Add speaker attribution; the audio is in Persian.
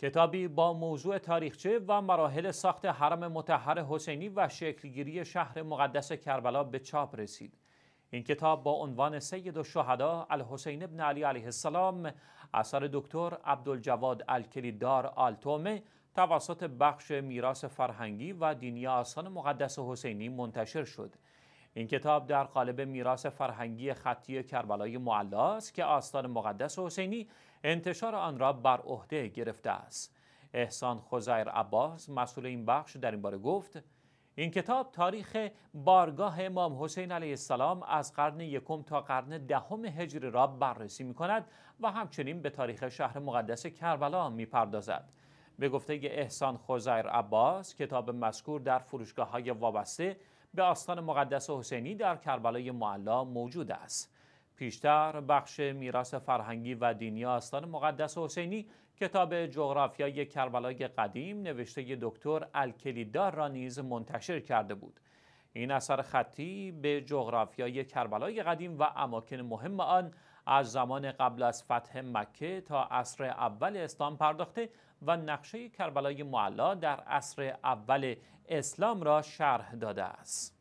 Speaker 1: کتابی با موضوع تاریخچه و مراحل ساخت حرم متحر حسینی و شکلگیری شهر مقدس کربلا به چاپ رسید. این کتاب با عنوان سید و شهدا الحسین ابن علی علیه السلام اثر دکتر عبدالجواد الکلیدار آلتومه توسط بخش میراث فرهنگی و دینی آسان مقدس حسینی منتشر شد. این کتاب در قالب میراث فرهنگی خطی کربلای معلا است که آستان مقدس حسینی انتشار آن را بر عهده گرفته است احسان خزایر عباس مسئول این بخش در این باره گفت این کتاب تاریخ بارگاه امام حسین علیه السلام از قرن یکم تا قرن دهم هجری را بررسی می کند و همچنین به تاریخ شهر مقدس کربلا می پردازد. به گفته احسان خوزایر عباس کتاب مذکور در فروشگاه های وابسته به آستان مقدس حسینی در کربلای معلا موجود است. پیشتر بخش میراث فرهنگی و دینی آستان مقدس حسینی کتاب جغرافیای کربلای قدیم نوشته دکتر الکلیدار را نیز منتشر کرده بود. این اثر خطی به جغرافیای کربلای قدیم و اماکن مهم آن از زمان قبل از فتح مکه تا عصر اول اسلام پرداخته و نقشه کربلای معلا در عصر اول اسلام را شرح داده است.